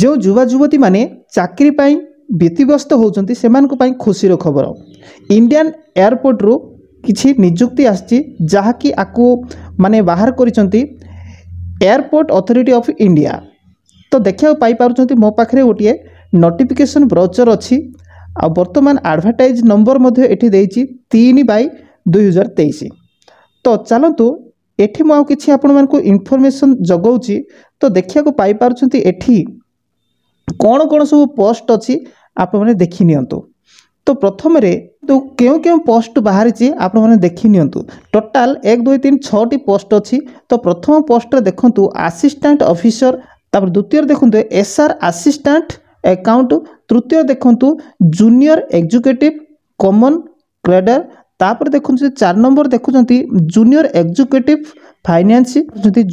ଯେଉଁ ଯୁବା ଯୁବତୀମାନେ ଚାକିରି ପାଇଁ ବ୍ୟତିବ୍ୟସ୍ତ ହେଉଛନ୍ତି ସେମାନଙ୍କ ପାଇଁ ଖୁସିର ଖବର ଇଣ୍ଡିଆନ୍ ଏୟାରପୋର୍ଟରୁ କିଛି ନିଯୁକ୍ତି ଆସିଛି ଯାହାକି ଆକୁ ମାନେ ବାହାର କରିଛନ୍ତି ଏୟାରପୋର୍ଟ ଅଥରିଟି ଅଫ୍ ଇଣ୍ଡିଆ ତ ଦେଖିବାକୁ ପାଇପାରୁଛନ୍ତି ମୋ ପାଖରେ ଗୋଟିଏ ନୋଟିଫିକେସନ୍ ବ୍ରଚର୍ ଅଛି ଆଉ ବର୍ତ୍ତମାନ ଆଡ଼ଭର୍ଟାଇଜ୍ ନମ୍ବର ମଧ୍ୟ ଏଠି ଦେଇଛି ତିନି ବାଇ ଦୁଇହଜାର ତେଇଶ ତ ଚାଲନ୍ତୁ ଏଠି ମୁଁ ଆଉ କିଛି ଆପଣମାନଙ୍କୁ ଇନଫର୍ମେସନ୍ ଯୋଗାଉଛି ତ ଦେଖିବାକୁ ପାଇପାରୁଛନ୍ତି ଏଠି କ'ଣ କ'ଣ ସବୁ ପୋଷ୍ଟ ଅଛି ଆପଣମାନେ ଦେଖିନିଅନ୍ତୁ ତ ପ୍ରଥମରେ ତ କେଉଁ କେଉଁ ପୋଷ୍ଟ ବାହାରିଛି ଆପଣମାନେ ଦେଖିନିଅନ୍ତୁ ଟୋଟାଲ ଏକ ଦୁଇ ତିନି ଛଅଟି ପୋଷ୍ଟ ଅଛି ତ ପ୍ରଥମ ପୋଷ୍ଟରେ ଦେଖନ୍ତୁ ଆସିଷ୍ଟାଣ୍ଟ ଅଫିସର ତାପରେ ଦ୍ୱିତୀୟରେ ଦେଖନ୍ତୁ ଏସ୍ ଆର୍ ଆସିଷ୍ଟାଣ୍ଟ ଆକାଉଣ୍ଟ ତୃତୀୟ ଦେଖନ୍ତୁ ଜୁନିୟର ଏକ୍ଜିକ୍ୟୁଟିଭ୍ କମନ୍ କ୍ରେଡର ତାପରେ ଦେଖନ୍ତୁ ଚାରି ନମ୍ବର ଦେଖୁଛନ୍ତି junior executive finance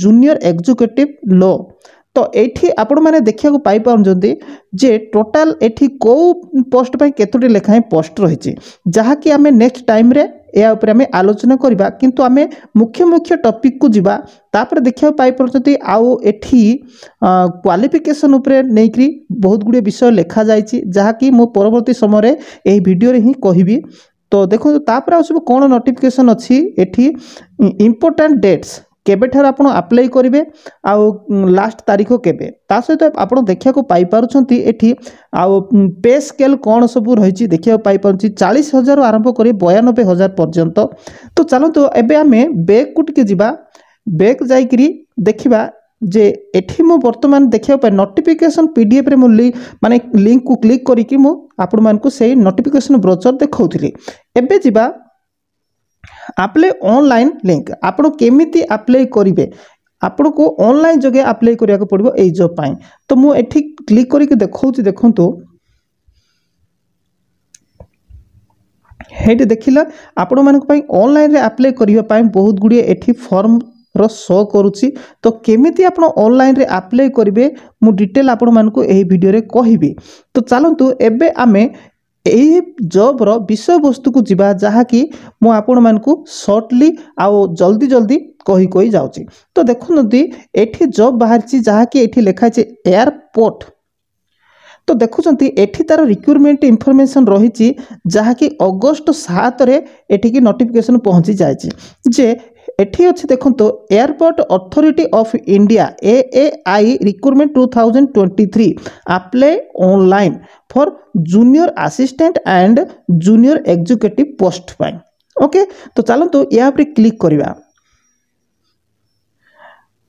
junior executive law ତ ଏଇଠି ଆପଣମାନେ ଦେଖିବାକୁ ପାଇପାରୁଛନ୍ତି ଯେ ଟୋଟାଲ୍ ଏଠି କେଉଁ ପୋଷ୍ଟ ପାଇଁ କେତୋଟି ଲେଖାଏଁ ପୋଷ୍ଟ ରହିଛି ଯାହାକି ଆମେ ନେକ୍ସଟ ଟାଇମ୍ରେ ଏହା ଉପରେ ଆମେ ଆଲୋଚନା କରିବା କିନ୍ତୁ ଆମେ ମୁଖ୍ୟ ମୁଖ୍ୟ ଟପିକ୍କୁ ଯିବା ତାପରେ ଦେଖିବାକୁ ପାଇପାରୁଛନ୍ତି ଆଉ ଏଠି କ୍ୱାଲିଫିକେସନ୍ ଉପରେ ନେଇକରି ବହୁତ ଗୁଡ଼ିଏ ବିଷୟ ଲେଖାଯାଇଛି ଯାହାକି ମୁଁ ପରବର୍ତ୍ତୀ ସମୟରେ ଏହି ଭିଡ଼ିଓରେ ହିଁ କହିବି ତ ଦେଖନ୍ତୁ ତାପରେ ଆଉ ସବୁ କ'ଣ ନୋଟିଫିକେସନ୍ ଅଛି ଏଠି ଇମ୍ପୋର୍ଟାଣ୍ଟ ଡେଟ୍ସ কেবেঠার আপনার আপ্লাই করবে আস্ট তারিখ কেবে তা সহ আপনার দেখা পাইপারুচ্ছেন এটি পে স্কেল কণ সবু রয়েছে দেখা পাইপারছি চাশ হাজার আরম্ভ করে বয়ানবে হাজার পর্যন্ত তো চলতু এবে আমি ব্যাকু টিকি যা ব্যাক যাই দেখা যে এটি মু বর্তমান দেখা পাই নোটিফিকেসন পিডিএফরে মু মানে লিঙ্ক কু ক্লিক করি মু আপনার সেই নোটিফিকেসন ব্রোচর দেখাউলি এবে যা ଆପ୍ଲାଏ ଅନଲାଇନ୍ ଲିଙ୍କ ଆପଣ କେମିତି ଆପ୍ଲାଏ କରିବେ ଆପଣଙ୍କୁ ଅନଲାଇନ୍ ଯୋଗେ ଆପ୍ଲାଏ କରିବାକୁ ପଡ଼ିବ ଏଇ ଜବ୍ ପାଇଁ ତ ମୁଁ ଏଠି କ୍ଲିକ୍ କରିକି ଦେଖାଉଛି ଦେଖନ୍ତୁ ସେଇଠି ଦେଖିଲା ଆପଣମାନଙ୍କ ପାଇଁ ଅନଲାଇନ୍ରେ ଆପ୍ଲାଏ କରିବା ପାଇଁ ବହୁତ ଗୁଡ଼ିଏ ଏଠି ଫର୍ମର ଶୋ କରୁଛି ତ କେମିତି ଆପଣ ଅନଲାଇନ୍ରେ ଆପ୍ଲାଏ କରିବେ ମୁଁ ଡିଟେଲ୍ ଆପଣମାନଙ୍କୁ ଏହି ଭିଡ଼ିଓରେ କହିବି ତ ଚାଲନ୍ତୁ ଏବେ ଆମେ ଏହି ଜବ୍ର ବିଷୟବସ୍ତୁକୁ ଯିବା ଯାହାକି ମୁଁ ଆପଣମାନଙ୍କୁ ସର୍ଟଲି ଆଉ ଜଲ୍ଦି ଜଲ୍ଦି କହି କହି ଯାଉଛି ତ ଦେଖୁଛନ୍ତି ଏଠି ଜବ୍ ବାହାରିଛି ଯାହାକି ଏଠି ଲେଖା ହେଇଛି ଏୟାରପୋର୍ଟ ତ ଦେଖୁଛନ୍ତି ଏଠି ତା'ର ରିକ୍ୱିରମେଣ୍ଟ ଇନଫର୍ମେସନ୍ ରହିଛି ଯାହାକି ଅଗଷ୍ଟ ସାତରେ ଏଠିକି ନୋଟିଫିକେସନ୍ ପହଞ୍ଚି ଯାଇଛି ଯେ এটি অছি দেখুন airport authority of India A A I recruitment two thousand twenty three apply online for junior assistant and junior executive post পাই ওকে তো ଚାଲନ୍ତୁ ଏହା ଉପରେ କ୍ଲିକ୍ କରିବା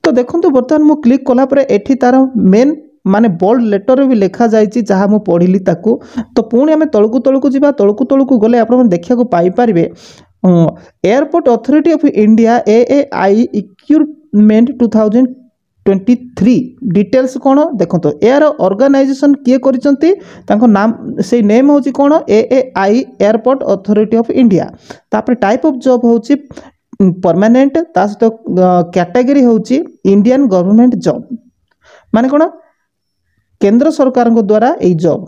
ତ ଦେଖନ୍ତୁ ବର୍ତ୍ତମାନ ମୁଁ କ୍ଲିକ୍ କଲା ପରେ ଏଠି ତାର ମେନ୍ ମାନେ ବୋଲ୍ଡ ଲେଟର୍ରେ ବି ଲେଖାଯାଇଛି ଯାହା ମୁଁ ପଢ଼ିଲି ତାକୁ ତ ପୁଣି ଆମେ ତଳକୁ ତଳକୁ ଯିବା ତଳକୁ ତଳକୁ ଗଲେ ଆପଣମାନେ ଦେଖିବାକୁ ପାଇପାରିବେ airport authority of India A A I equipment two thousand twenty three details କ'ଣ ଦେଖନ୍ତୁ ଏହାର ଅର୍ଗାନାଇଜେସନ୍ କିଏ କରିଛନ୍ତି ତାଙ୍କ ନାମ ସେଇ ନେମ୍ ହେଉଛି କ'ଣ A A I airport authority of India ତାପରେ ଟାଇପ୍ ଅଫ୍ ଜବ୍ ହେଉଛି ପରମାନେଣ୍ଟ ତା ସହିତ କ୍ୟାଟାଗୋରୀ ହେଉଛି ଇଣ୍ଡିଆନ୍ ଗଭର୍ଣ୍ଣମେଣ୍ଟ ଜବ୍ ମାନେ କ'ଣ କେନ୍ଦ୍ର ସରକାରଙ୍କ ଦ୍ୱାରା ଏଇ ଜବ୍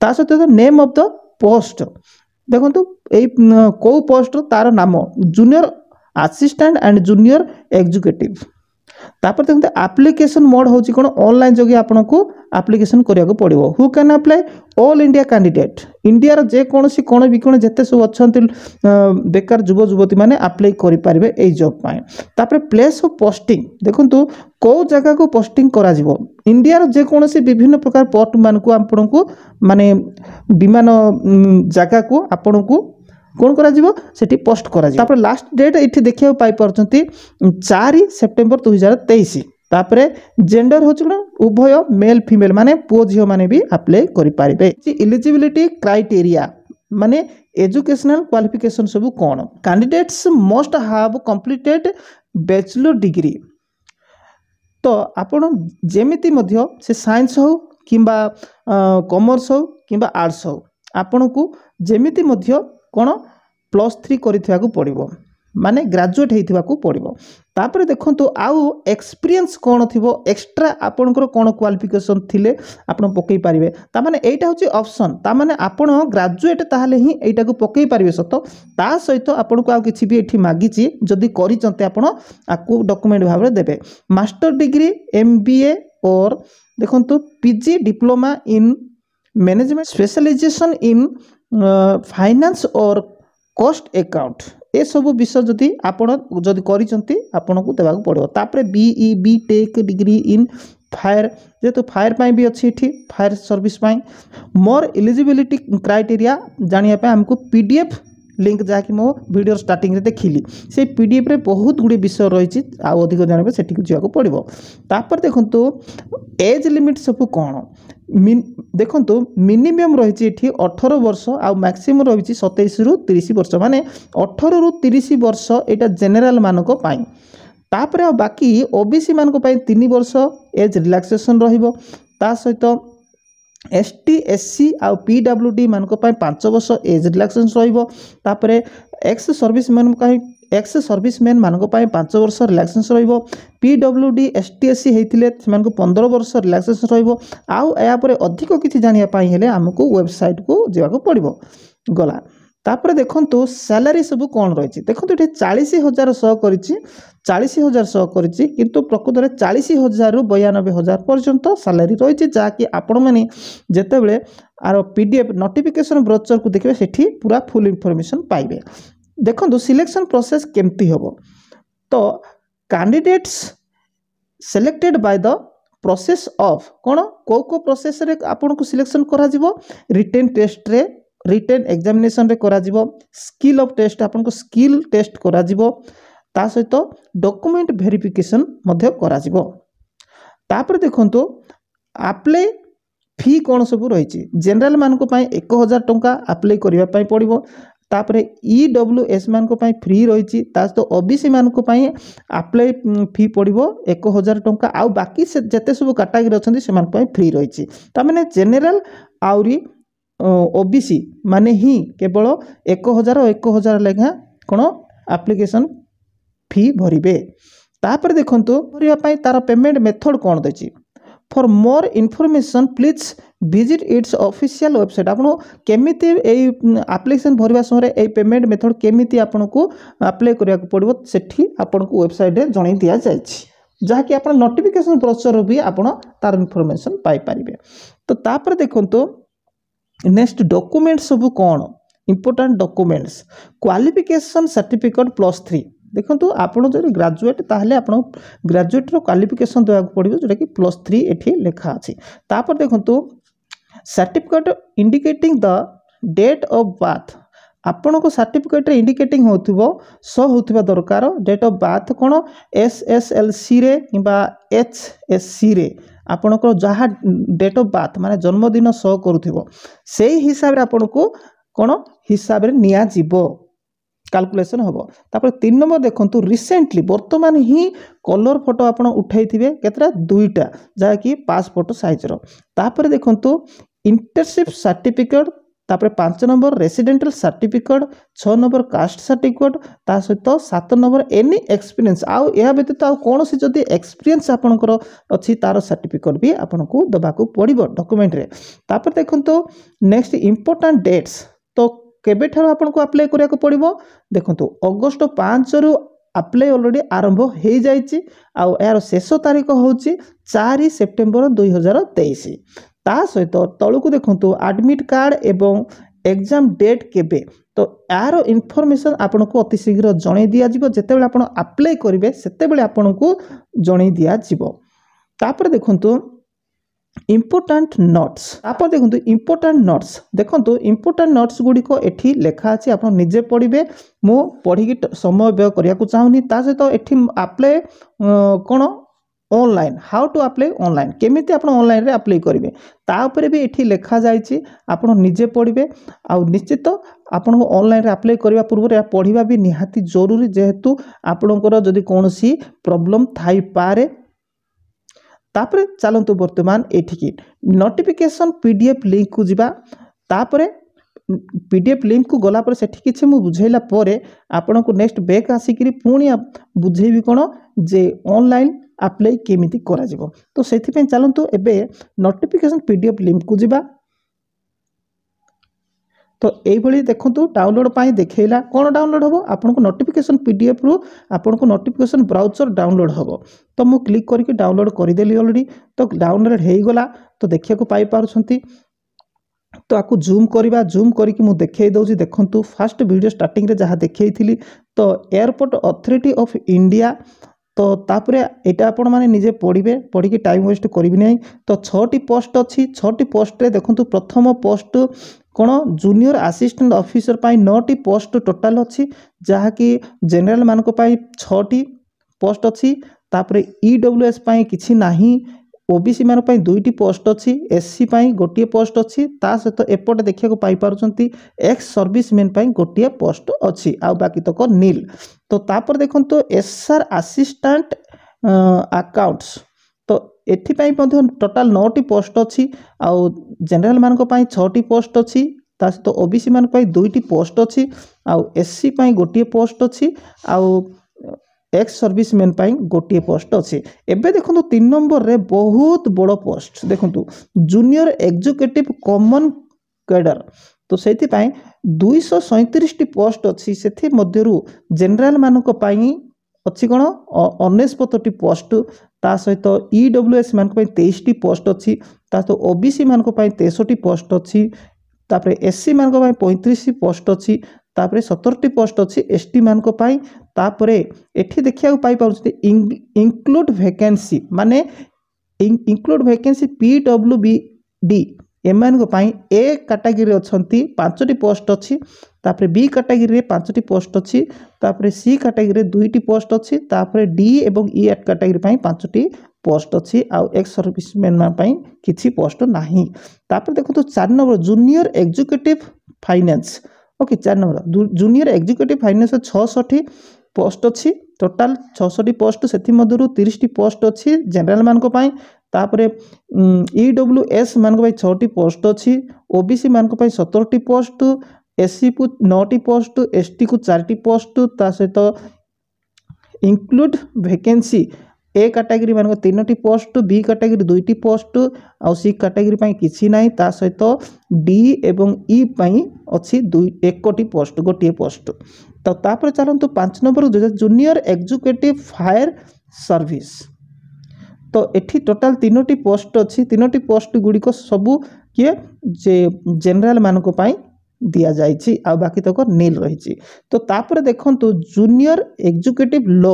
ତା ସହିତ ନେମ୍ ଅଫ୍ ଦ ପୋଷ୍ଟ ଦେଖନ୍ତୁ ଏଇ କେଉଁ ପୋଷ୍ଟ ତା'ର ନାମ junior assistant and junior executive ତାପରେ ଦେଖନ୍ତୁ ଆପ୍ଲିକେସନ୍ ମୋଡ଼ ହେଉଛି କ'ଣ ଅନଲାଇନ୍ ଯୋଗେ ଆପଣଙ୍କୁ ଆପ୍ଲିକେସନ୍ କରିବାକୁ ପଡ଼ିବ who can apply all India candidate ଇଣ୍ଡିଆର ଯେକୌଣସି କ'ଣ ବିକୋଣ ଯେତେ ସବୁ ଅଛନ୍ତି ବେକାର ଯୁବଯୁବତୀମାନେ ଆପ୍ଲାଏ କରିପାରିବେ ଏଇ ଜବ୍ ପାଇଁ ତାପରେ ପ୍ଲେସ୍ ଅଫ୍ ପୋଷ୍ଟିଂ ଦେଖନ୍ତୁ କେଉଁ ଜାଗାକୁ ପୋଷ୍ଟିଂ କରାଯିବ ଇଣ୍ଡିଆର ଯେକୌଣସି ବିଭିନ୍ନ ପ୍ରକାର ପୋର୍ଟମାନଙ୍କୁ ଆପଣଙ୍କୁ ମାନେ ବିମାନ ଜାଗାକୁ ଆପଣଙ୍କୁ କ'ଣ କରାଯିବ ସେଠି ପୋଷ୍ଟ କରାଯିବ ତାପରେ ଲାଷ୍ଟ ଡେଟ୍ ଏଠି ଦେଖିବାକୁ ପାଇପାରୁଛନ୍ତି ଚାରି ସେପ୍ଟେମ୍ବର ଦୁଇହଜାର ତେଇଶ ତାପରେ ଜେଣ୍ଡର ହେଉଛି କ'ଣ ଉଭୟ ମେଲ୍ ଫିମେଲ୍ ମାନେ ପୁଅ ଝିଅମାନେ ବି ଆପ୍ଲାଏ କରିପାରିବେ ଇଲିଜିବିଲିଟି କ୍ରାଇଟେରିଆ ମାନେ ଏଜୁକେସନାଲ୍ କ୍ୱାଲିଫିକେସନ୍ ସବୁ କ'ଣ candidates must have completed bachelor degree ତ ଆପଣ ଯେମିତି ମଧ୍ୟ ସେ ସାଇନ୍ସ ହେଉ କିମ୍ବା କମର୍ସ ହେଉ କିମ୍ବା ଆର୍ଟ୍ସ ହେଉ ଆପଣଙ୍କୁ ଯେମିତି ମଧ୍ୟ କ'ଣ ପ୍ଲସ୍ ଥ୍ରୀ କରିଥିବାକୁ ପଡ଼ିବ ମାନେ ଗ୍ରାଜୁଏଟ୍ ହେଇଥିବାକୁ ପଡ଼ିବ ତାପରେ ଦେଖନ୍ତୁ ଆଉ ଏକ୍ସପିରିଏନ୍ସ କ'ଣ ଥିବ ଏକ୍ସଟ୍ରା ଆପଣଙ୍କର କ'ଣ କ୍ୱାଲିଫିକେସନ୍ ଥିଲେ ଆପଣ ପକାଇ ପାରିବେ ତା'ମାନେ ଏଇଟା ହେଉଛି ଅପସନ୍ ତା'ମାନେ ଆପଣ ଗ୍ରାଜୁଏଟ୍ ତାହେଲେ ହିଁ ଏଇଟାକୁ ପକାଇ ପାରିବେ ସତ ତା ସହିତ ଆପଣଙ୍କୁ ଆଉ କିଛି ବି ଏଠି ମାଗିଛି ଯଦି କରିଛନ୍ତି ଆପଣ ଆକୁ ଡକୁମେଣ୍ଟ ଭାବରେ ଦେବେ master degree M B A or ଦେଖନ୍ତୁ P G diploma in management specialisation in finance or cost account ଏସବୁ ବିଷୟ ଯଦି ଆପଣ ଯଦି କରିଛନ୍ତି ଆପଣଙ୍କୁ ଦେବାକୁ ପଡ଼ିବ ତାପରେ B E B tech degree in fire ଯେହେତୁ ଫାୟାର ପାଇଁ ବି ଅଛି ଏଠି ଫାୟାର ସର୍ଭିସ୍ ପାଇଁ ମୋର ଏଲିଜିବିଲିଟି କ୍ରାଇଟେରିଆ ଜାଣିବା ପାଇଁ ଆମକୁ ପି ଡି ଏଫ୍ লিঙ্ক যাকি মো ভিডিও স্টার্টিংরে দেখিলি সেই পিডিএফরে বহুত গুড়িয়ে বিষয় রয়েছে আউ অধিক জাঁয়া সেটিকে যাওয়া পড়ব তাপরে দেখুন এজ লিমিট সবু কোণ দেখন্তু মিনিমম রয়েছে এটি অঠর বর্ষ আক্সিমম রয়েছে সতেইশ রু তিরিশ বর্ষ মানে অঠর রু তিরিশ বর্ষ এটা জেনেল মানক তাপরে বাকি ওবিসি মানক তিন বর্ষ এজ রিলাক্সেসন রহব তা সহিত এছ টি এছ সি আৰু পি ডব্লু ডি মানুহ পাঁচ বছৰ এজ ৰিলাক্সেঞ্চ ৰ তাৰপৰা ex serviceman ex serviceman মানুহ পাঁচ বছৰ ৰিলাক্সেঞ্চ ৰ P W D S T S C হৈছিলে পোন্ধৰ বৰ্ষ ৰিলাক্সেঞ্চ ৰ আৰু ইয়াৰ পৰা অধিক কিছু জানিব হ'লে আমাক ৱেবচাইট কু যাব পাৰিব গলা তাপরে দেখন্তু স্যালারি সবু কোণ রয়েছে দেখুন এটি চাশ হাজার শো করেছি চাশ হাজার শো করেছি কিন্তু প্রকৃতরে চাশ হাজার রু বয়ানবে হাজার পর্যন্ত স্যালারি রয়েছে যা কি আপন মানে যেতবে আর পিডিএফ নোটিফিকেসন কু দেখবে সেটি পুরা ফুল ইনফরমেসন পাইবে দেখুন সিলেকশন প্রসেস কেমতি হব তো candidates selected by the process of কোণ কো কেউ প্রসেসরে আপনার সিলেকশন করা যাব রিটেন টেস্টরে ରିଟେନ୍ ଏକ୍ଜାମିନେସନ୍ରେ କରାଯିବ ସ୍କିଲ୍ ଅଫ୍ ଟେଷ୍ଟ ଆପଣଙ୍କ ସ୍କିଲ୍ ଟେଷ୍ଟ କରାଯିବ ତା ସହିତ ଡକୁମେଣ୍ଟ ଭେରିଫିକେସନ୍ ମଧ୍ୟ କରାଯିବ ତାପରେ ଦେଖନ୍ତୁ ଆପ୍ଲାଏ ଫି କ'ଣ ସବୁ ରହିଛି ଜେନେରାଲ୍ମାନଙ୍କ ପାଇଁ ଏକ ହଜାର ଟଙ୍କା ଆପ୍ଲାଏ କରିବା ପାଇଁ ପଡ଼ିବ ତାପରେ ଇ ଡବ୍ଲ୍ୟୁ ଏସ୍ ମାନଙ୍କ ପାଇଁ ଫ୍ରି ରହିଛି ତା ସହିତ ଓ ବି ସି ମାନଙ୍କ ପାଇଁ ଆପ୍ଲାଏ ଫି ପଡ଼ିବ ଏକ ହଜାର ଟଙ୍କା ଆଉ ବାକି ଯେତେ ସବୁ କାଟାଗୋରୀ ଅଛନ୍ତି ସେମାନଙ୍କ ପାଇଁ ଫ୍ରି ରହିଛି ତା'ମାନେ ଜେନେରାଲ୍ ଆହୁରି ଓବିସି ମାନେ ହିଁ କେବଳ ଏକ ହଜାର ଏକ ହଜାର ଲେଖା କ'ଣ ଆପ୍ଲିକେସନ୍ ଫି ଭରିବେ ତାପରେ ଦେଖନ୍ତୁ ଭରିବା ପାଇଁ ତା'ର ପେମେଣ୍ଟ ମେଥଡ଼ କ'ଣ ଦେଇଛି for more information please visit its official website ଆପଣ କେମିତି ଏଇ ଆପ୍ଲିକେସନ୍ ଭରିବା ସମୟରେ ଏଇ ପେମେଣ୍ଟ ମେଥଡ଼ କେମିତି ଆପଣଙ୍କୁ ଆପ୍ଲାଏ କରିବାକୁ ପଡ଼ିବ ସେଠି ଆପଣଙ୍କୁ ୱେବସାଇଟ୍ରେ ଜଣାଇ ଦିଆଯାଇଛି ଯାହାକି ଆପଣ ନୋଟିଫିକେସନ୍ ପ୍ରୋସେସ୍ରୁ ବି ଆପଣ ତା'ର ଇନଫର୍ମେସନ୍ ପାଇପାରିବେ ତ ତାପରେ ଦେଖନ୍ତୁ ନେକ୍ସଟ ଡକୁମେଣ୍ଟ ସବୁ କ'ଣ important documents qualification certificate plus three ଦେଖନ୍ତୁ ଆପଣ ଯଦି ଗ୍ରାଜୁଏଟ୍ ତାହେଲେ ଆପଣ ଗ୍ରାଜୁଏଟ୍ର କ୍ୱାଲିଫିକେସନ୍ ଦେବାକୁ ପଡ଼ିବ ଯେଉଁଟାକି ପ୍ଲସ୍ ଥ୍ରୀ ଏଠି ଲେଖା ଅଛି ତାପରେ ଦେଖନ୍ତୁ certificate indicating the date of birth ଆପଣଙ୍କ ସାର୍ଟିଫିକେଟ୍ରେ ଇଣ୍ଡିକେଟିଂ ହେଉଥିବ ସୋ ହେଉଥିବା ଦରକାର ଡେଟ୍ ଅଫ୍ ବାର୍ଥ କ'ଣ ଏସ୍ ଏସ୍ ଏଲ୍ ସିରେ କିମ୍ବା ଏଚ୍ ଏସ୍ ସିରେ ଆପଣଙ୍କର ଯାହା ଡେଟ୍ ଅଫ୍ ବାର୍ଥ ମାନେ ଜନ୍ମଦିନ ସୋ କରୁଥିବ ସେଇ ହିସାବରେ ଆପଣଙ୍କୁ କ'ଣ ହିସାବରେ ନିଆଯିବ କାଲକୁଲେସନ୍ ହେବ ତାପରେ ତିନି ନମ୍ବର ଦେଖନ୍ତୁ ରିସେଣ୍ଟଲି ବର୍ତ୍ତମାନ ହିଁ କଲର୍ ଫଟୋ ଆପଣ ଉଠାଇଥିବେ କେତେଟା ଦୁଇଟା ଯାହାକି ପାସ୍ ଫଟୋ ସାଇଜ୍ର ତାପରେ ଦେଖନ୍ତୁ ଇଣ୍ଟର୍ନସିପ୍ ସାର୍ଟିଫିକେଟ୍ ତାପରେ ପାଞ୍ଚ ନମ୍ବର ରେସିଡେଣ୍ଟାଲ ସାର୍ଟିଫିକେଟ୍ ଛଅ ନମ୍ବର କାଷ୍ଟ ସାର୍ଟିଫିକେଟ୍ ତା ସହିତ ସାତ ନମ୍ବର ଏନି ଏକ୍ସପିରିଏନ୍ସ ଆଉ ଏହା ବ୍ୟତୀତ ଆଉ କୌଣସି ଯଦି ଏକ୍ସପିରିଏନ୍ସ ଆପଣଙ୍କର ଅଛି ତା'ର ସାର୍ଟିଫିକେଟ୍ ବି ଆପଣଙ୍କୁ ଦେବାକୁ ପଡ଼ିବ ଡକୁମେଣ୍ଟରେ ତାପରେ ଦେଖନ୍ତୁ ନେକ୍ସଟ ଇମ୍ପୋର୍ଟାଣ୍ଟ ଡେଟ୍ସ ତ କେବେଠାରୁ ଆପଣଙ୍କୁ ଆପ୍ଲାଏ କରିବାକୁ ପଡ଼ିବ ଦେଖନ୍ତୁ ଅଗଷ୍ଟ ପାଞ୍ଚରୁ ଆପ୍ଲାଏ ଅଲରେଡ଼ି ଆରମ୍ଭ ହୋଇଯାଇଛି ଆଉ ଏହାର ଶେଷ ତାରିଖ ହେଉଛି ଚାରି ସେପ୍ଟେମ୍ବର ଦୁଇହଜାର ତେଇଶ ତାହା ସହିତ ତଳକୁ ଦେଖନ୍ତୁ ଆଡ଼ମିଟ୍ କାର୍ଡ଼ ଏବଂ ଏକ୍ଜାମ୍ ଡେଟ୍ କେବେ ତ ଏହାର ଇନଫର୍ମେସନ୍ ଆପଣଙ୍କୁ ଅତି ଶୀଘ୍ର ଜଣାଇ ଦିଆଯିବ ଯେତେବେଳେ ଆପଣ ଆପ୍ଲାଏ କରିବେ ସେତେବେଳେ ଆପଣଙ୍କୁ ଜଣାଇ ଦିଆଯିବ ତାପରେ ଦେଖନ୍ତୁ ইম্পর্টাট নোটস তারপর দেখুন ইম্পর্টাট নোটস দেখুন ইম্পর্টাট নোটস গুড়ি এটি লেখা আছে আপনার নিজে পড়বে মু পড়ি সময় ব্যয় করা চাহুনি তা সহ এটি আপ্লাই কোণ online how to apply online କେମିତି ଆପଣ ଅନଲାଇନ୍ରେ ଆପ୍ଲାଏ କରିବେ ତା ଉପରେ ବି ଏଠି ଲେଖାଯାଇଛି ଆପଣ ନିଜେ ପଢ଼ିବେ ଆଉ ନିଶ୍ଚିତ ଆପଣଙ୍କୁ ଅନଲାଇନ୍ରେ ଆପ୍ଲାଏ କରିବା ପୂର୍ବରୁ ଏହା ପଢ଼ିବା ବି ନିହାତି ଜରୁରୀ ଯେହେତୁ ଆପଣଙ୍କର ଯଦି କୌଣସି ପ୍ରୋବ୍ଲେମ୍ ଥାଇପାରେ ତାପରେ ଚାଲନ୍ତୁ ବର୍ତ୍ତମାନ ଏଠିକି ନୋଟିଫିକେସନ୍ ପି ଡି ଏଫ୍ ଲିଙ୍କ୍କୁ ଯିବା ତାପରେ ପି ଡି ଏଫ୍ ଲିଙ୍କ୍କୁ ଗଲାପରେ ସେଠି କିଛି ମୁଁ ବୁଝେଇଲା ପରେ ଆପଣଙ୍କୁ ନେକ୍ସଟ ବ୍ୟାକ୍ ଆସିକିରି ପୁଣି ବୁଝେଇବି କ'ଣ ଯେ ଅନଲାଇନ୍ ଆପ୍ଲାଏ କେମିତି କରାଯିବ ତ ସେଥିପାଇଁ ଚାଲନ୍ତୁ ଏବେ ନୋଟିଫିକେସନ୍ ପି ଡି ଏଫ୍ ଲିଙ୍କକୁ ଯିବା ତ ଏଇଭଳି ଦେଖନ୍ତୁ ଡାଉନଲୋଡ଼ ପାଇଁ ଦେଖେଇଲା କ'ଣ ଡାଉନଲୋଡ଼ ହେବ ଆପଣଙ୍କୁ ନୋଟିଫିକେସନ୍ ପି ଡି ଏଫ୍ରୁ ଆପଣଙ୍କୁ ନୋଟିଫିକେସନ୍ ବ୍ରାଉଚର୍ ଡାଉନଲୋଡ଼ ହେବ ତ ମୁଁ କ୍ଲିକ୍ କରିକି ଡାଉନଲୋଡ଼ କରିଦେଲି ଅଲରେଡ଼ି ତ ଡାଉନଲୋଡ଼ ହେଇଗଲା ତ ଦେଖିବାକୁ ପାଇପାରୁଛନ୍ତି ତ ଆକୁ ଜୁମ୍ କରିବା ଜୁମ୍ କରିକି ମୁଁ ଦେଖାଇ ଦେଉଛି ଦେଖନ୍ତୁ ଫାର୍ଷ୍ଟ ଭିଡ଼ିଓ ଷ୍ଟାର୍ଟିଂରେ ଯାହା ଦେଖାଇଥିଲି ତ ଏୟାରପୋର୍ଟ ଅଥରିଟି ଅଫ୍ ଇଣ୍ଡିଆ তো ତାପରେ ଏଇଟା ଆପଣମାନେ ନିଜେ ପଢ଼ିବେ ପଢ଼ିକି ଟାଇମ୍ ୱେଷ୍ଟ କରିବି ନାହିଁ ତ ଛଅଟି ପୋଷ୍ଟ ଅଛି ଛଅଟି ପୋଷ୍ଟରେ ଦେଖନ୍ତୁ ପ୍ରଥମ ପୋଷ୍ଟ କ'ଣ ଜୁନିୟର ଆସିଷ୍ଟାଣ୍ଟ ଅଫିସର ପାଇଁ ନଅଟି ପୋଷ୍ଟ ଟୋଟାଲ୍ ଅଛି ଯାହାକି ଜେନେରାଲ୍ମାନଙ୍କ ପାଇଁ ଛଅଟି ପୋଷ୍ଟ ଅଛି ତାପରେ ଇ ଡବ୍ଲ୍ୟୁ ଏସ୍ ପାଇଁ କିଛି ନାହିଁ ওবিসি ମାନଙ୍କ ପାଇଁ ଦୁଇଟି ପୋଷ୍ଟ ଅଛି ଏସ୍ସି ପାଇଁ ଗୋଟିଏ ପୋଷ୍ଟ ଅଛି ତା ସହିତ ଏପଟେ ଦେଖିବାକୁ ପାଇପାରୁଛନ୍ତି ଏକ୍ସ ସର୍ଭିସମ୍ୟାନ୍ ପାଇଁ ଗୋଟିଏ ପୋଷ୍ଟ ଅଛି ଆଉ ବାକି ତକ ନିଲ୍ ତ ତାପରେ ଦେଖନ୍ତୁ ଏସ୍ଆର୍ ଆସିଷ୍ଟାଣ୍ଟ ଆକାଉଣ୍ଟସ୍ ତ ଏଥିପାଇଁ ମଧ୍ୟ ଟୋଟାଲ୍ ନଅଟି ପୋଷ୍ଟ ଅଛି ଆଉ ଜେନେରାଲ୍ମାନଙ୍କ ପାଇଁ ଛଅଟି ପୋଷ୍ଟ ଅଛି ତା ସହିତ ଓବିସିମାନଙ୍କ ପାଇଁ ଦୁଇଟି ପୋଷ୍ଟ ଅଛି ଆଉ ଏସ୍ସି ପାଇଁ ଗୋଟିଏ ପୋଷ୍ଟ ଅଛି ଆଉ এক্স সর্ভিসম্যান পাই গোটিয়ে পোস্ট অছি এবে দেখুন তিন নম্বরের বহুত বড় পোস্ট দেখুন জুনিয়র এক্সিক্যুটিভ কমন ক্যাডর তো সেইপাই দুইশ সৈতিরিশটি পোস্ট অছি সেমধ্যে জেনেল মানক অছি কোণ অনেশতটি পোস্ট ତା ସହିତ ଇ ଡବ୍ଲ୍ୟୁ ଏସ୍ ମାନଙ୍କ ପାଇଁ ତେଇଶଟି ପୋଷ୍ଟ ଅଛି ତା ସହିତ ଓ ବି ସି ମାନଙ୍କ ପାଇଁ ତେଷଠି ପୋଷ୍ଟ ଅଛି ତାପରେ ଏସ୍ ସି ମାନଙ୍କ ପାଇଁ ପଇଁତିରିଶ ପୋଷ୍ଟ ଅଛି ତାପରେ ସତରଟି ପୋଷ୍ଟ ଅଛି ଏସ୍ ଟିମାନଙ୍କ ପାଇଁ ତାପରେ ଏଠି ଦେଖିବାକୁ ପାଇପାରୁଛନ୍ତି ଇନକ୍ଲୁଡ଼ ଭେକେନ୍ସି ମାନେ include vacancy P W B D ଏମାନଙ୍କ ପାଇଁ ଏ କାଟାଗୋରୀରେ ଅଛନ୍ତି ପାଞ୍ଚଟି ପୋଷ୍ଟ ଅଛି ତାପରେ ବି କାଟାଗୋରୀରେ ପାଞ୍ଚଟି ପୋଷ୍ଟ ଅଛି ତାପରେ ସି କାଟାଗୋରୀରେ ଦୁଇଟି ପୋଷ୍ଟ ଅଛି ତାପରେ ଡି ଏବଂ ଇ ଆର୍ଟ କାଟାଗୋରୀ ପାଇଁ ପାଞ୍ଚଟି ପୋଷ୍ଟ ଅଛି ଆଉ ଏକ୍ସ ସର୍ଭିସମ୍ୟାନ୍ମାନଙ୍କ ପାଇଁ କିଛି ପୋଷ୍ଟ ନାହିଁ ତାପରେ ଦେଖନ୍ତୁ ଚାରି number junior executive finance okay ଚାରି ନମ୍ବର ଜୁନିୟର ଏକ୍ଜିକ୍ୟୁଟିଭ୍ ଫାଇନାନ୍ସର ଛଅଶହଟି ପୋଷ୍ଟ ଅଛି ଟୋଟାଲ୍ ଛଅଶହଟି ପୋଷ୍ଟ ସେଥିମଧ୍ୟରୁ ତିରିଶଟି ପୋଷ୍ଟ ଅଛି ଜେନେରାଲ୍ମାନଙ୍କ ପାଇଁ ତାପରେ ଇ ଡବ୍ଲ୍ୟୁ ଏସ୍ ମାନଙ୍କ ପାଇଁ ଛଅଟି ପୋଷ୍ଟ ଅଛି ଓ ବି ସି ମାନଙ୍କ ପାଇଁ ସତରଟି ପୋଷ୍ଟ ଏସ୍ସିକୁ ନଅଟି ପୋଷ୍ଟ ଏସ୍ଟିକୁ ଚାରିଟି ପୋଷ୍ଟ ତା ସହିତ ଇନକ୍ଲୁଡ଼ ଭେକେନ୍ସି ଏ କାଟାଗୋରୀ ମାନଙ୍କ ତିନୋଟି ପୋଷ୍ଟ ବି କାଟାଗୋରୀ ଦୁଇଟି ପୋଷ୍ଟ ଆଉ ସି କାଟାଗୋରୀ ପାଇଁ କିଛି ନାହିଁ ତା ସହିତ ଡି ଏବଂ ଇ ପାଇଁ ଅଛି ଦୁଇ ଏକଟି ପୋଷ୍ଟ ଗୋଟିଏ ପୋଷ୍ଟ ତ ତାପରେ ଚାଲନ୍ତୁ ପାଞ୍ଚ number junior executive fire service ତ ଏଠି ଟୋଟାଲ୍ ତିନୋଟି ପୋଷ୍ଟ ଅଛି ତିନୋଟି ପୋଷ୍ଟ ଗୁଡ଼ିକ ସବୁ କିଏ ଯେ ମାନଙ୍କ ପାଇଁ ଦିଆଯାଇଛି ଆଉ ବାକି ତକ ନିଲ୍ ରହିଛି ତ ତାପରେ ଦେଖନ୍ତୁ junior executive law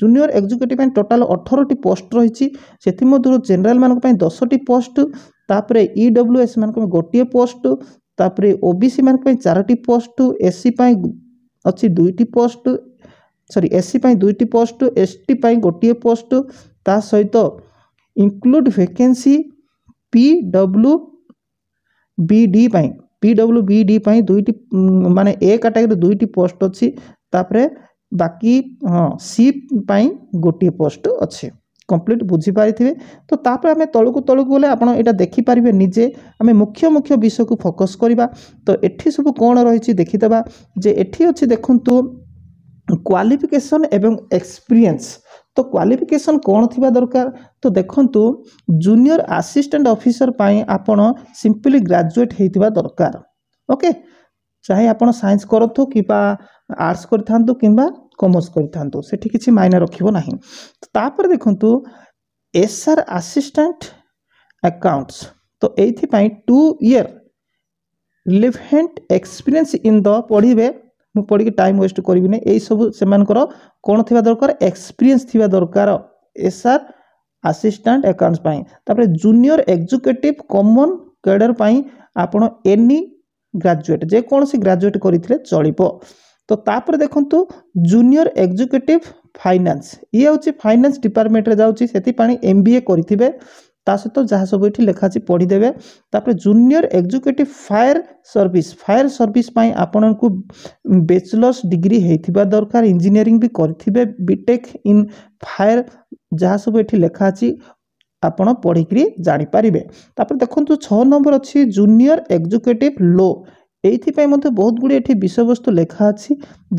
junior executive ପାଇଁ ଟୋଟାଲ୍ ଅଠରଟି ପୋଷ୍ଟ ରହିଛି ସେଥିମଧ୍ୟରୁ ଜେନେରାଲ୍ମାନଙ୍କ ପାଇଁ ଦଶଟି ପୋଷ୍ଟ ତାପରେ ଇ ଏସ୍ ମାନଙ୍କ ପାଇଁ ଗୋଟିଏ ପୋଷ୍ଟ ତାପରେ ଓବିସି ମାନଙ୍କ ପାଇଁ ଚାରୋଟି ପୋଷ୍ଟ ଏସ୍ସି ପାଇଁ ଅଛି ଦୁଇଟି ପୋଷ୍ଟ ସରି ଏସ୍ସି ପାଇଁ ଦୁଇଟି ପୋଷ୍ଟ ଏସ୍ଟି ପାଇଁ ଗୋଟିଏ ପୋଷ୍ଟ ତା ସହିତ include vacancy P W B D ପାଇଁ ପି ଡବ୍ଲୁ ବି ଡି ପାଇଁ ଦୁଇଟି ମାନେ ଏ କାଟାଗୋରୀ ଦୁଇଟି ପୋଷ୍ଟ ଅଛି ତାପରେ ବାକି ହଁ ସି ପାଇଁ ଗୋଟିଏ ପୋଷ୍ଟ ଅଛି কমপ্লিট বুঝিপারিবে তো তাপরে আমি তলকু তলকু গলে আপনার এটা দেখিপারে নিজে আমি মুখ্য মুখ্য বিষয়কু ফোকস করা তো এটি সব কোণ রয়েছে দেখিদেবা যে এটি অছি দেখুন কোয়ালিফিকেসন এবং এক্সপিরিয়েন্স তো কোয়ালিফিকেসন কোণ থিবা দরকার তো দেখন্তু জুনিয়র আসিষ্টান্ট অফিসর পাই আপন সিম্পলি গ্রাজুয়েট হইতিবা দরকার ওকে চাহে আপন সাইন্স করন্তু কিবা আর্টস করিথান্তু কিংবা କମର୍ସ କରିଥାନ୍ତୁ ସେଠି କିଛି ମାଇନା ରଖିବ ନାହିଁ ତାପରେ ଦେଖନ୍ତୁ ଏସ୍ ଆର୍ ଆସିଷ୍ଟାଣ୍ଟ ଆକାଉଣ୍ଟସ୍ ତ ଏଇଥିପାଇଁ two year relevant experience in the ପଢ଼ିବେ ମୁଁ ପଢ଼ିକି ଟାଇମ୍ ୱେଷ୍ଟ କରିବିନି ଏଇସବୁ ସେମାନଙ୍କର କ'ଣ ଥିବା ଦରକାର ଏକ୍ସପିରିଏନ୍ସ ଥିବା ଦରକାର ଏସ୍ ଆର୍ ଆସିଷ୍ଟାଣ୍ଟ ଆକାଉଣ୍ଟସ୍ ପାଇଁ ତାପରେ ଜୁନିୟର ଏକ୍ଜିକ୍ୟୁଟିଭ୍ କମନ୍ କ୍ୟାଡ଼ର ପାଇଁ ଆପଣ ଏନି ଗ୍ରାଜୁଏଟ୍ ଯେକୌଣସି ଗ୍ରାଜୁଏଟ୍ କରିଥିଲେ ଚଳିବ তো ତାପରେ ଦେଖନ୍ତୁ ଜୁନିୟର ଏକ୍ଜିକ୍ୟୁଟିଭ୍ ଫାଇନାନ୍ସ ଇଏ ହେଉଛି ଫାଇନାନ୍ସ ଡିପାର୍ଟମେଣ୍ଟରେ ଯାଉଛି ସେଥିପାଇଁ ଏମ୍ ବି ଏ କରିଥିବେ ତା ସହିତ ଯାହା ସବୁ ଏଠି ଲେଖା ଅଛି ପଢ଼ିଦେବେ ତାପରେ junior executive fire service fire service ପାଇଁ ଆପଣଙ୍କୁ ବ୍ୟାଚଲର୍ସ ଡିଗ୍ରୀ ହେଇଥିବା ଦରକାର ଇଞ୍ଜିନିୟରିଂ ବି କରିଥିବେ ବିଟେକ୍ ଇନ୍ ଫାୟାର ଯାହା ସବୁ ଏଠି ଲେଖା ଅଛି ଆପଣ ପଢ଼ିକିରି ଜାଣିପାରିବେ ତାପରେ ଦେଖନ୍ତୁ ଛଅ ନମ୍ବର ଅଛି ଜୁନିୟର ଏକ୍ଜିକ୍ୟୁଟିଭ୍ ଲୋ ଏଇଥିପାଇଁ ମଧ୍ୟ ବହୁତ ଗୁଡ଼ିଏ ଏଠି ବିଷୟବସ୍ତୁ ଲେଖା ଅଛି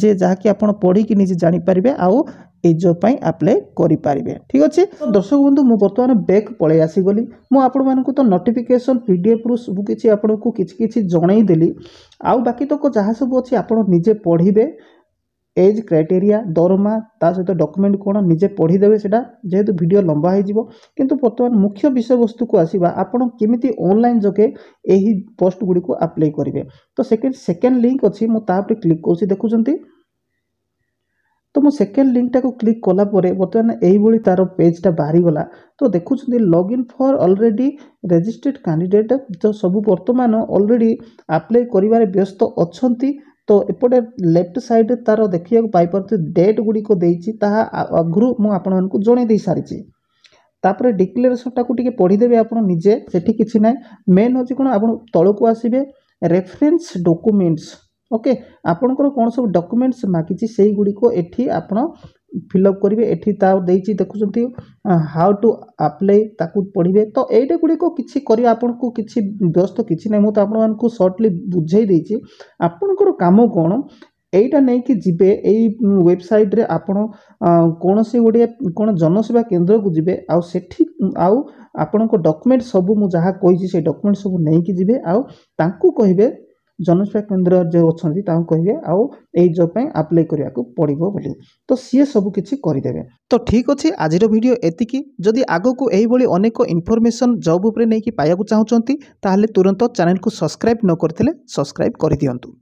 ଯେ ଯାହାକି কি ପଢ଼ିକି ନିଜେ ଜାଣିପାରିବେ ଆଉ এই জব পাই আপ্লাই করিপারে ঠিক আছে দর্শক বন্ধু মু বর্তমানে ব্যাক পলাই আসিগলি মু আপন আপনার তো নোটিফিকেসন পিডিএফ রু সব কিছু আপনার কিছু কিছু জনাইদেলি আউ বাকি তক যা সব অছি আপনার নিজে পড়বে ଏଜ୍ କ୍ରାଇଟେରିଆ ଦରମା ତା ସହିତ ଡକ୍ୟୁମେଣ୍ଟ କ'ଣ ନିଜେ ପଢ଼ିଦେବେ ସେଇଟା ଯେହେତୁ ଭିଡ଼ିଓ ଲମ୍ବା ହେଇଯିବ କିନ୍ତୁ ବର୍ତ୍ତମାନ ମୁଖ୍ୟ ବିଷୟବସ୍ତୁକୁ ଆସିବା ଆପଣ କେମିତି ଅନଲାଇନ୍ ଯୋଗେ ଏହି ପୋଷ୍ଟ ଗୁଡ଼ିକୁ ଆପ୍ଲାଏ କରିବେ ତ ସେକେଣ୍ଡ ସେକେଣ୍ଡ ଲିଙ୍କ୍ ଅଛି ମୁଁ ତା ଉପରେ କ୍ଲିକ୍ କରୁଛି ଦେଖୁଛନ୍ତି ତ ମୁଁ ସେକେଣ୍ଡ ଲିଙ୍କଟାକୁ କ୍ଲିକ୍ କଲା ପରେ ବର୍ତ୍ତମାନ ଏଇଭଳି ତା'ର ପେଜ୍ଟା ବାହାରିଗଲା ତ ଦେଖୁଛନ୍ତି login for already registered candidate ତ ସବୁ ବର୍ତ୍ତମାନ ଅଲରେଡ଼ି ଆପ୍ଲାଏ କରିବାରେ ବ୍ୟସ୍ତ ଅଛନ୍ତି তো ଏପଟେ ଲେଫ୍ଟ ସାଇଡ଼୍ରେ ତା'ର ଦେଖିବାକୁ ପାଇପାରୁଛି ଡେଟ୍ ଗୁଡ଼ିକ ଦେଇଛି ତାହା ଆଗରୁ ମୁଁ ଆପଣମାନଙ୍କୁ ଜଣାଇ ଦେଇସାରିଛି ତା'ପରେ ଡିକ୍ଲାରେସନ୍ଟାକୁ ଟିକେ ପଢ଼ିଦେବେ ଆପଣ ନିଜେ ସେଠି କିଛି ନାହିଁ ମେନ୍ ହେଉଛି କ'ଣ ଆପଣ ତଳକୁ ଆସିବେ ରେଫରେନ୍ସ ଡକୁମେଣ୍ଟସ୍ ଓକେ ଆପଣଙ୍କର କ'ଣ ସବୁ ଡକୁମେଣ୍ଟସ୍ ମାଗିଛି ସେଇଗୁଡ଼ିକ ଏଠି ଆପଣ ଫିଲ୍ଅପ୍ କରିବେ ଏଠି ତା ଦେଇଛି ଦେଖୁଛନ୍ତି ହାଉ ଟୁ ଆପ୍ଲାଏ ତାକୁ ପଢ଼ିବେ ତ ଏଇଟା ଗୁଡ଼ିକ କିଛି କରିବା ଆପଣଙ୍କୁ କିଛି ବ୍ୟସ୍ତ କିଛି ନାହିଁ ମୁଁ ତ ଆପଣମାନଙ୍କୁ ସର୍ଟଲି ବୁଝାଇ ଦେଇଛି ଆପଣଙ୍କର କାମ କ'ଣ ଏଇଟା ନେଇକି ଯିବେ ଏଇ ୱେବସାଇଟ୍ରେ ଆପଣ କୌଣସି ଗୋଟିଏ କ'ଣ ଜନସେବା କେନ୍ଦ୍ରକୁ ଯିବେ ଆଉ ସେଠି ଆଉ ଆପଣଙ୍କ ଡକ୍ୟୁମେଣ୍ଟ ସବୁ ମୁଁ ଯାହା କହିଛି ସେ ଡକ୍ୟୁମେଣ୍ଟ ସବୁ ନେଇକି ଯିବେ ଆଉ ତାଙ୍କୁ କହିବେ ଜନସେବା କେନ୍ଦ୍ର ଯେଉଁ ଅଛନ୍ତି ତାଙ୍କୁ କହିବେ ଆଉ ଏଇ ଜବ୍ ପାଇଁ ଆପ୍ଲାଏ କରିବାକୁ ପଡ଼ିବ ବୋଲି ତ ସିଏ ସବୁ କିଛି କରିଦେବେ ତ ଠିକ୍ ଅଛି ଆଜିର ଭିଡ଼ିଓ ଏତିକି ଯଦି ଆଗକୁ ଏହିଭଳି ଅନେକ ଇନଫର୍ମେସନ୍ ଜବ୍ ଉପରେ ନେଇକି ପାଇବାକୁ ଚାହୁଁଛନ୍ତି ତାହେଲେ ତୁରନ୍ତ ଚ୍ୟାନେଲକୁ ସବସ୍କ୍ରାଇବ୍ ନ କରିଥିଲେ ସବସ୍କ୍ରାଇବ୍ କରିଦିଅନ୍ତୁ